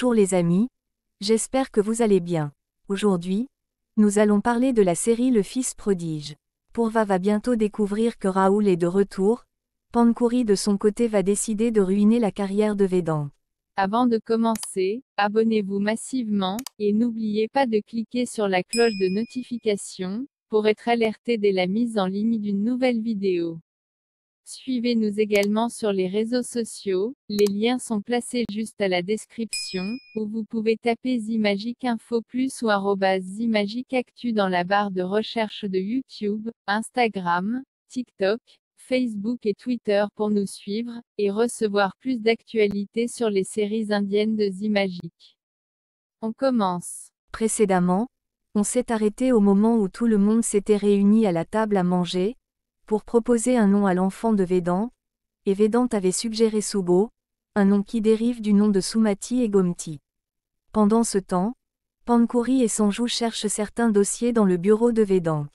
Bonjour les amis, j'espère que vous allez bien. Aujourd'hui, nous allons parler de la série Le Fils prodige. Pourva va bientôt découvrir que Raoul est de retour, Pankouri de son côté va décider de ruiner la carrière de Védan. Avant de commencer, abonnez-vous massivement, et n'oubliez pas de cliquer sur la cloche de notification, pour être alerté dès la mise en ligne d'une nouvelle vidéo. Suivez-nous également sur les réseaux sociaux, les liens sont placés juste à la description, ou vous pouvez taper Zimagic Plus ou Zimagic Actu dans la barre de recherche de YouTube, Instagram, TikTok, Facebook et Twitter pour nous suivre, et recevoir plus d'actualités sur les séries indiennes de Zimagic. On commence. Précédemment, on s'est arrêté au moment où tout le monde s'était réuni à la table à manger, pour proposer un nom à l'enfant de Védant, et Vedant avait suggéré Subo, un nom qui dérive du nom de Sumati et Gomti. Pendant ce temps, Pankuri et Sanjou cherchent certains dossiers dans le bureau de Védant.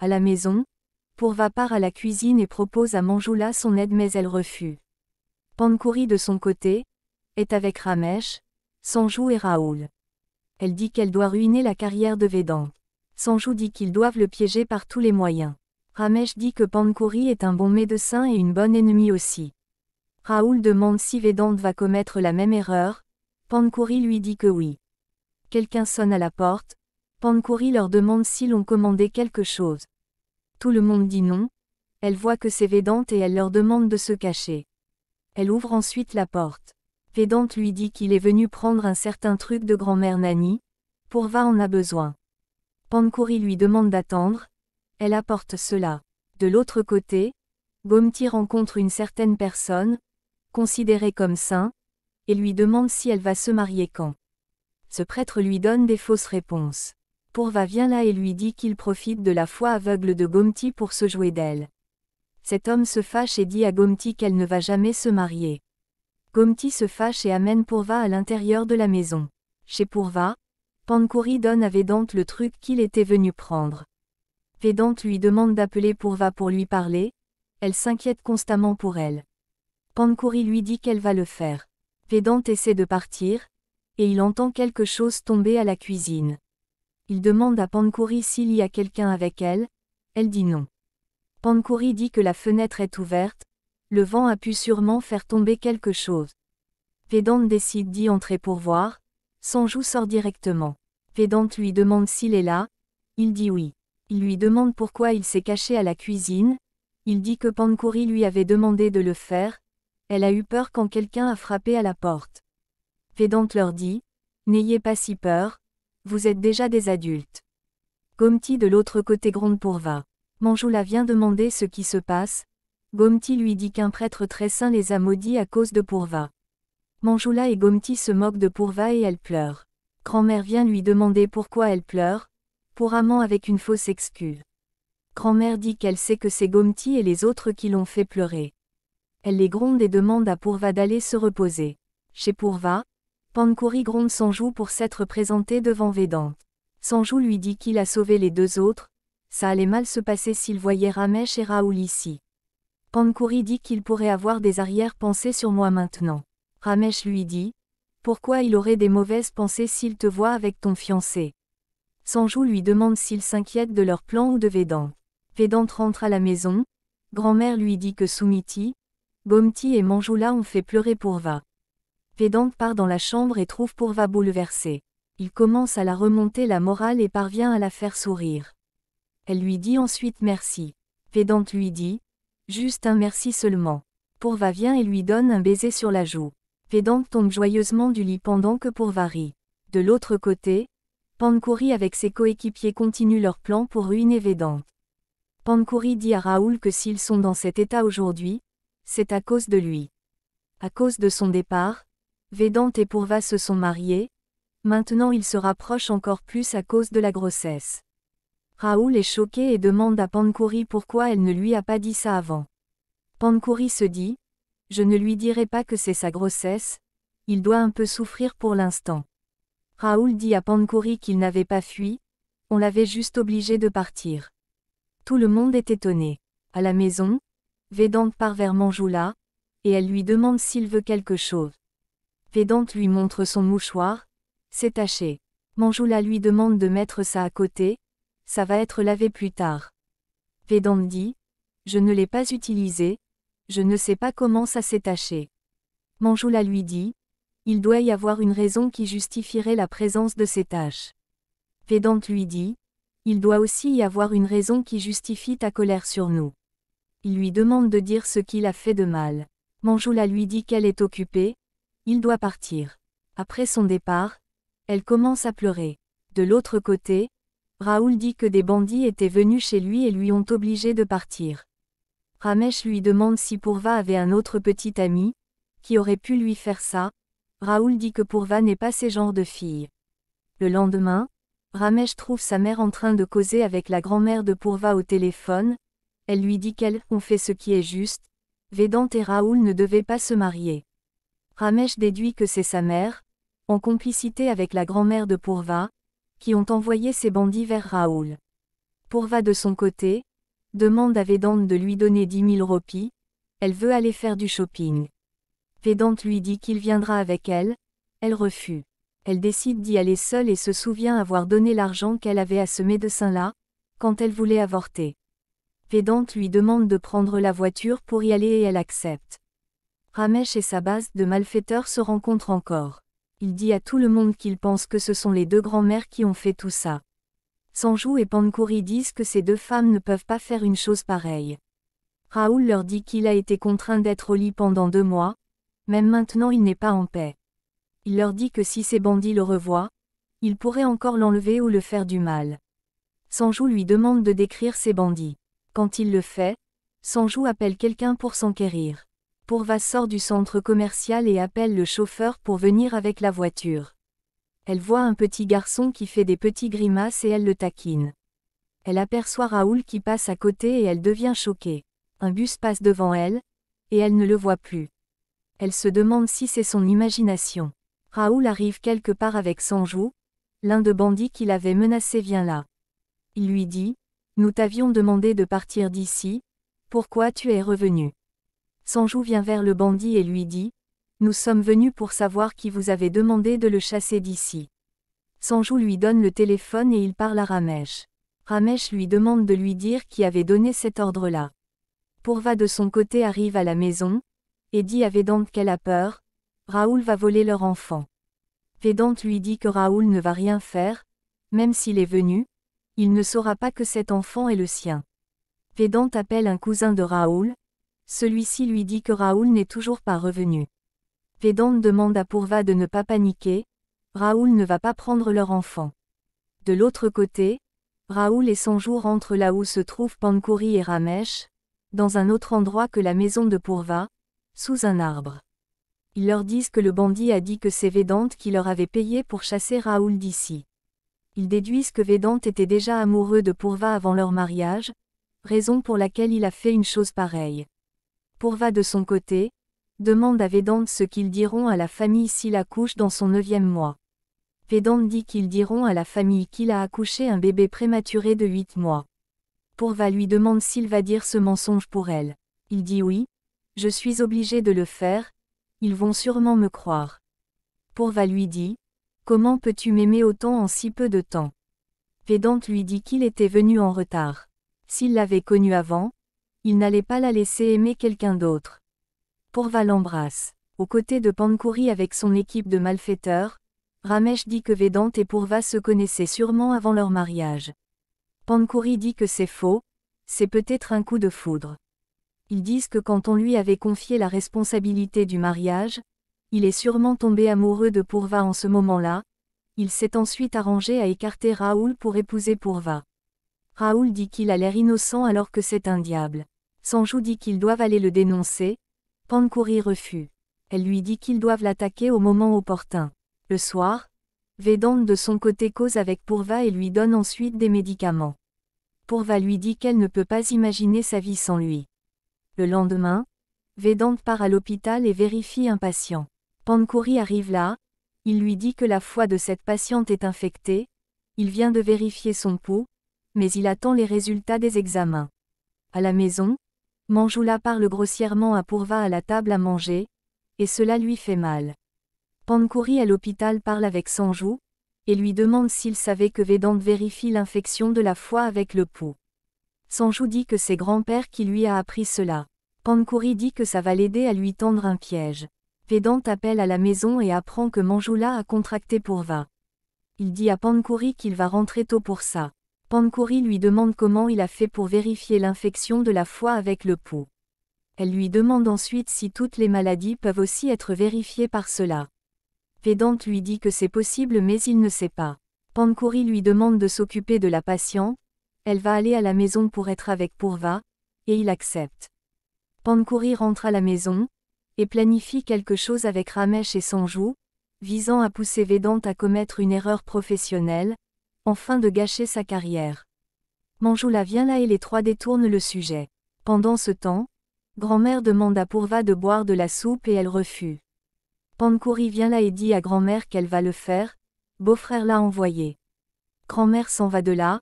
À la maison, Pourva part à la cuisine et propose à Manjula son aide mais elle refuse. Pankuri de son côté, est avec Ramesh, Sanjou et Raoul. Elle dit qu'elle doit ruiner la carrière de Vedant. Sanjou dit qu'ils doivent le piéger par tous les moyens. Ramesh dit que Pankuri est un bon médecin et une bonne ennemie aussi. Raoul demande si Vedante va commettre la même erreur. Pankuri lui dit que oui. Quelqu'un sonne à la porte. Pankuri leur demande s'ils ont commandé quelque chose. Tout le monde dit non. Elle voit que c'est Vedante et elle leur demande de se cacher. Elle ouvre ensuite la porte. Vedante lui dit qu'il est venu prendre un certain truc de grand-mère Nani. Pourva en a besoin. Pankuri lui demande d'attendre, elle apporte cela. De l'autre côté, Gomti rencontre une certaine personne, considérée comme saint, et lui demande si elle va se marier quand. Ce prêtre lui donne des fausses réponses. Pourva vient là et lui dit qu'il profite de la foi aveugle de Gomti pour se jouer d'elle. Cet homme se fâche et dit à Gomti qu'elle ne va jamais se marier. Gomti se fâche et amène Pourva à l'intérieur de la maison. Chez Pourva, Pankuri donne à Vedante le truc qu'il était venu prendre. Védante lui demande d'appeler Pourva pour lui parler, elle s'inquiète constamment pour elle. Pankuri lui dit qu'elle va le faire. Védante essaie de partir, et il entend quelque chose tomber à la cuisine. Il demande à Pankuri s'il y a quelqu'un avec elle, elle dit non. Pankuri dit que la fenêtre est ouverte, le vent a pu sûrement faire tomber quelque chose. Védante décide d'y entrer pour voir, Son joue sort directement. Vedante lui demande s'il est là, il dit oui. Il lui demande pourquoi il s'est caché à la cuisine, il dit que Pankuri lui avait demandé de le faire, elle a eu peur quand quelqu'un a frappé à la porte. Pédante leur dit, N'ayez pas si peur, vous êtes déjà des adultes. Gomti de l'autre côté gronde pour va. vient demander ce qui se passe. Gomti lui dit qu'un prêtre très saint les a maudits à cause de Pourva. Manjula et Gomti se moquent de Pourva et elle pleure. Grand-mère vient lui demander pourquoi elle pleure avec une fausse excuse. Grand-mère dit qu'elle sait que c'est Gomti et les autres qui l'ont fait pleurer. Elle les gronde et demande à Pourva d'aller se reposer. Chez Pourva, Pankouri gronde Sanjou pour s'être présenté devant Vedante. Sanjou lui dit qu'il a sauvé les deux autres, ça allait mal se passer s'il voyait Ramesh et Raoul ici. Pankouri dit qu'il pourrait avoir des arrières pensées sur moi maintenant. Ramesh lui dit, pourquoi il aurait des mauvaises pensées s'il te voit avec ton fiancé Sanjou lui demande s'il s'inquiète de leur plan ou de Vedant. Vedant rentre à la maison, grand-mère lui dit que Soumiti, Gomti et Manjula ont fait pleurer Pourva. Vedant part dans la chambre et trouve Pourva bouleversée. Il commence à la remonter la morale et parvient à la faire sourire. Elle lui dit ensuite merci. Vedant lui dit, juste un merci seulement. Pourva vient et lui donne un baiser sur la joue. Vedant tombe joyeusement du lit pendant que Pourva rit. De l'autre côté, Pankouri avec ses coéquipiers continuent leur plan pour ruiner Vedant. Pankouri dit à Raoul que s'ils sont dans cet état aujourd'hui, c'est à cause de lui. À cause de son départ, Vedant et Pourva se sont mariés, maintenant ils se rapprochent encore plus à cause de la grossesse. Raoul est choqué et demande à Pancoury pourquoi elle ne lui a pas dit ça avant. Pancoury se dit, je ne lui dirai pas que c'est sa grossesse, il doit un peu souffrir pour l'instant. Raoul dit à pancoury qu'il n'avait pas fui, on l'avait juste obligé de partir. Tout le monde est étonné. À la maison, Vedante part vers Manjoula, et elle lui demande s'il veut quelque chose. Vedante lui montre son mouchoir, c'est taché. Manjoula lui demande de mettre ça à côté, ça va être lavé plus tard. Vedante dit, je ne l'ai pas utilisé, je ne sais pas comment ça s'est taché. Manjoula lui dit, il doit y avoir une raison qui justifierait la présence de ces tâches. Pédante lui dit, il doit aussi y avoir une raison qui justifie ta colère sur nous. Il lui demande de dire ce qu'il a fait de mal. Manjoula lui dit qu'elle est occupée, il doit partir. Après son départ, elle commence à pleurer. De l'autre côté, Raoul dit que des bandits étaient venus chez lui et lui ont obligé de partir. Ramesh lui demande si Pourva avait un autre petit ami, qui aurait pu lui faire ça, Raoul dit que Pourva n'est pas ce genre de fille. Le lendemain, Ramesh trouve sa mère en train de causer avec la grand-mère de Pourva au téléphone. Elle lui dit qu'elle ont fait ce qui est juste. Vedante et Raoul ne devaient pas se marier. Ramesh déduit que c'est sa mère, en complicité avec la grand-mère de Pourva, qui ont envoyé ces bandits vers Raoul. Pourva de son côté, demande à Vedante de lui donner 10 000 roupies, elle veut aller faire du shopping. Pédante lui dit qu'il viendra avec elle, elle refuse. Elle décide d'y aller seule et se souvient avoir donné l'argent qu'elle avait à ce médecin-là, quand elle voulait avorter. Pédante lui demande de prendre la voiture pour y aller et elle accepte. Ramesh et sa base de malfaiteurs se rencontrent encore. Il dit à tout le monde qu'il pense que ce sont les deux grands-mères qui ont fait tout ça. Sanjou et Pankouri disent que ces deux femmes ne peuvent pas faire une chose pareille. Raoul leur dit qu'il a été contraint d'être au lit pendant deux mois, même maintenant il n'est pas en paix. Il leur dit que si ces bandits le revoient, ils pourraient encore l'enlever ou le faire du mal. Sanjou lui demande de décrire ces bandits. Quand il le fait, Sanjou appelle quelqu'un pour s'enquérir. Pourva sort du centre commercial et appelle le chauffeur pour venir avec la voiture. Elle voit un petit garçon qui fait des petits grimaces et elle le taquine. Elle aperçoit Raoul qui passe à côté et elle devient choquée. Un bus passe devant elle, et elle ne le voit plus. Elle se demande si c'est son imagination. Raoul arrive quelque part avec Sanjou, l'un de bandits qui l'avait menacé vient là. Il lui dit, Nous t'avions demandé de partir d'ici, pourquoi tu es revenu Sanjou vient vers le bandit et lui dit, Nous sommes venus pour savoir qui vous avait demandé de le chasser d'ici. Sanjou lui donne le téléphone et il parle à Ramesh. Ramesh lui demande de lui dire qui avait donné cet ordre-là. Pourva de son côté arrive à la maison, dit à donc qu'elle a peur, Raoul va voler leur enfant. Vedante lui dit que Raoul ne va rien faire, même s'il est venu, il ne saura pas que cet enfant est le sien. Vedante appelle un cousin de Raoul, celui-ci lui dit que Raoul n'est toujours pas revenu. Vedante demande à Pourva de ne pas paniquer, Raoul ne va pas prendre leur enfant. De l'autre côté, Raoul et son jour entre là où se trouvent Pankuri et Ramesh, dans un autre endroit que la maison de Pourva, sous un arbre. Ils leur disent que le bandit a dit que c'est Védante qui leur avait payé pour chasser Raoul d'ici. Ils déduisent que Védante était déjà amoureux de Pourva avant leur mariage, raison pour laquelle il a fait une chose pareille. Pourva de son côté, demande à Védante ce qu'ils diront à la famille s'il accouche dans son neuvième mois. Védante dit qu'ils diront à la famille qu'il a accouché un bébé prématuré de 8 mois. Pourva lui demande s'il va dire ce mensonge pour elle. Il dit oui, je suis obligé de le faire, ils vont sûrement me croire. Pourva lui dit, Comment peux-tu m'aimer autant en si peu de temps Védante lui dit qu'il était venu en retard. S'il l'avait connu avant, il n'allait pas la laisser aimer quelqu'un d'autre. Pourva l'embrasse. Aux côtés de Pankouri avec son équipe de malfaiteurs, Ramesh dit que Vedante et Pourva se connaissaient sûrement avant leur mariage. Pankouri dit que c'est faux, c'est peut-être un coup de foudre. Ils disent que quand on lui avait confié la responsabilité du mariage, il est sûrement tombé amoureux de Pourva en ce moment-là, il s'est ensuite arrangé à écarter Raoul pour épouser Pourva. Raoul dit qu'il a l'air innocent alors que c'est un diable. Sanjou dit qu'ils doivent aller le dénoncer. Pancoury refus. Elle lui dit qu'ils doivent l'attaquer au moment opportun. Le soir, Védante de son côté cause avec Pourva et lui donne ensuite des médicaments. Pourva lui dit qu'elle ne peut pas imaginer sa vie sans lui. Le lendemain, Vedant part à l'hôpital et vérifie un patient. Pankouri arrive là, il lui dit que la foi de cette patiente est infectée, il vient de vérifier son pouls, mais il attend les résultats des examens. À la maison, Manjula parle grossièrement à Pourva à la table à manger, et cela lui fait mal. Pankouri à l'hôpital parle avec Sanjou, et lui demande s'il savait que Vedant vérifie l'infection de la foi avec le pouls. Sanjou dit que c'est grand-père qui lui a appris cela. Pankouri dit que ça va l'aider à lui tendre un piège. Vedant appelle à la maison et apprend que Manjula a contracté pour Va. Il dit à Pankouri qu'il va rentrer tôt pour ça. Pankouri lui demande comment il a fait pour vérifier l'infection de la foi avec le pouls. Elle lui demande ensuite si toutes les maladies peuvent aussi être vérifiées par cela. Pédante lui dit que c'est possible mais il ne sait pas. Pankouri lui demande de s'occuper de la patiente, elle va aller à la maison pour être avec Pourva, et il accepte. Pankuri rentre à la maison, et planifie quelque chose avec Ramesh et Sanju, visant à pousser Vedant à commettre une erreur professionnelle, afin de gâcher sa carrière. Manjula vient là et les trois détournent le sujet. Pendant ce temps, grand-mère demande à Pourva de boire de la soupe et elle refuse. Pankuri vient là et dit à grand-mère qu'elle va le faire, beau-frère l'a envoyé. Grand-mère s'en va de là,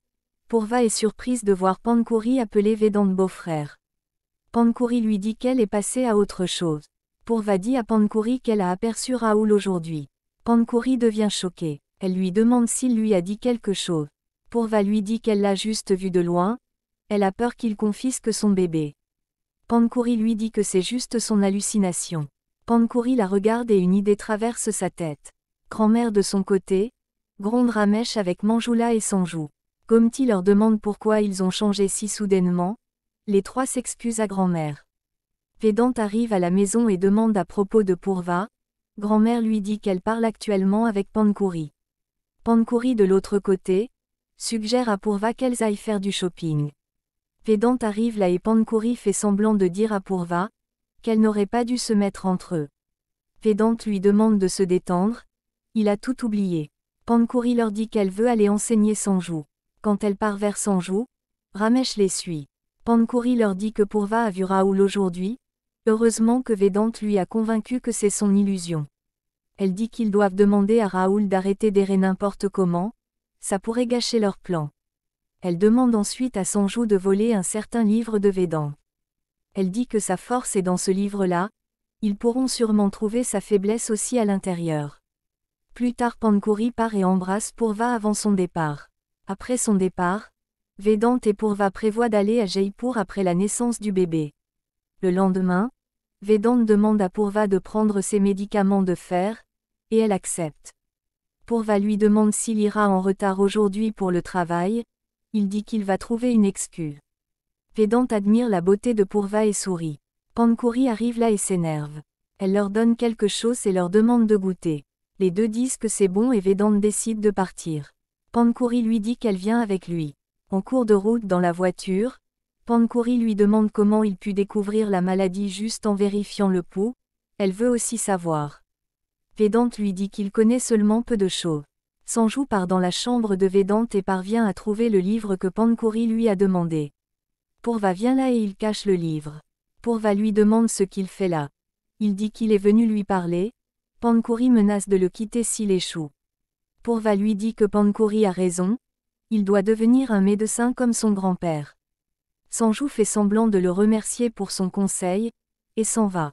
Pourva est surprise de voir Pankouri appeler Vedant beau-frère. Pankouri lui dit qu'elle est passée à autre chose. Pourva dit à Pankouri qu'elle a aperçu Raoul aujourd'hui. Pankouri devient choquée. Elle lui demande s'il lui a dit quelque chose. Pourva lui dit qu'elle l'a juste vu de loin. Elle a peur qu'il confisque son bébé. Pankouri lui dit que c'est juste son hallucination. Pankouri la regarde et une idée traverse sa tête. Grand-mère de son côté, gronde Ramesh avec Manjula et Sanjou. Gomti leur demande pourquoi ils ont changé si soudainement. Les trois s'excusent à grand-mère. Pédante arrive à la maison et demande à propos de Pourva. Grand-mère lui dit qu'elle parle actuellement avec Pankuri. Pankuri de l'autre côté suggère à Pourva qu'elles aillent faire du shopping. Pédante arrive là et Pankuri fait semblant de dire à Pourva qu'elle n'aurait pas dû se mettre entre eux. Pédante lui demande de se détendre. Il a tout oublié. Pankuri leur dit qu'elle veut aller enseigner sans joue. Quand elle part vers Sanjou, Ramesh les suit. Pankuri leur dit que Pourva a vu Raoul aujourd'hui. Heureusement que Vedante lui a convaincu que c'est son illusion. Elle dit qu'ils doivent demander à Raoul d'arrêter d'errer n'importe comment, ça pourrait gâcher leur plan. Elle demande ensuite à Sanjou de voler un certain livre de Védant. Elle dit que sa force est dans ce livre-là, ils pourront sûrement trouver sa faiblesse aussi à l'intérieur. Plus tard Pankuri part et embrasse Pourva avant son départ. Après son départ, Vedant et Pourva prévoient d'aller à Jaipur après la naissance du bébé. Le lendemain, Vedant demande à Pourva de prendre ses médicaments de fer, et elle accepte. Pourva lui demande s'il ira en retard aujourd'hui pour le travail, il dit qu'il va trouver une excuse. Vedant admire la beauté de Pourva et sourit. Pankuri arrive là et s'énerve. Elle leur donne quelque chose et leur demande de goûter. Les deux disent que c'est bon et Vedant décide de partir. Pankuri lui dit qu'elle vient avec lui. En cours de route dans la voiture, Pancoury lui demande comment il put découvrir la maladie juste en vérifiant le pouls, elle veut aussi savoir. Vedante lui dit qu'il connaît seulement peu de choses. Sanjou part dans la chambre de Védante et parvient à trouver le livre que Pankouri lui a demandé. Pourva vient là et il cache le livre. Pourva lui demande ce qu'il fait là. Il dit qu'il est venu lui parler. Pancoury menace de le quitter s'il échoue. Pourva lui dit que Pankouri a raison, il doit devenir un médecin comme son grand-père. Sanjou fait semblant de le remercier pour son conseil, et s'en va.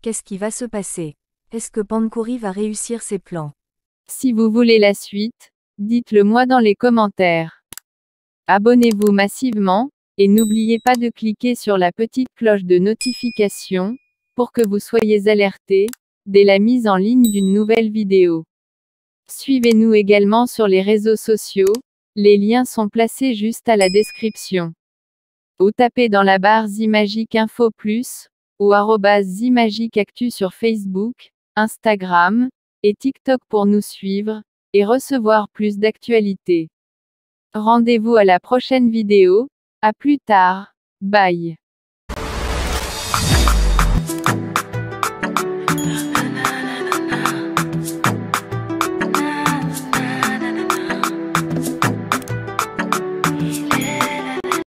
Qu'est-ce qui va se passer Est-ce que Pankouri va réussir ses plans Si vous voulez la suite, dites-le moi dans les commentaires. Abonnez-vous massivement, et n'oubliez pas de cliquer sur la petite cloche de notification, pour que vous soyez alerté, dès la mise en ligne d'une nouvelle vidéo. Suivez-nous également sur les réseaux sociaux, les liens sont placés juste à la description. Ou tapez dans la barre Zimagique Info Plus, ou Zimagique Actu sur Facebook, Instagram et TikTok pour nous suivre et recevoir plus d'actualités. Rendez-vous à la prochaine vidéo, à plus tard, bye.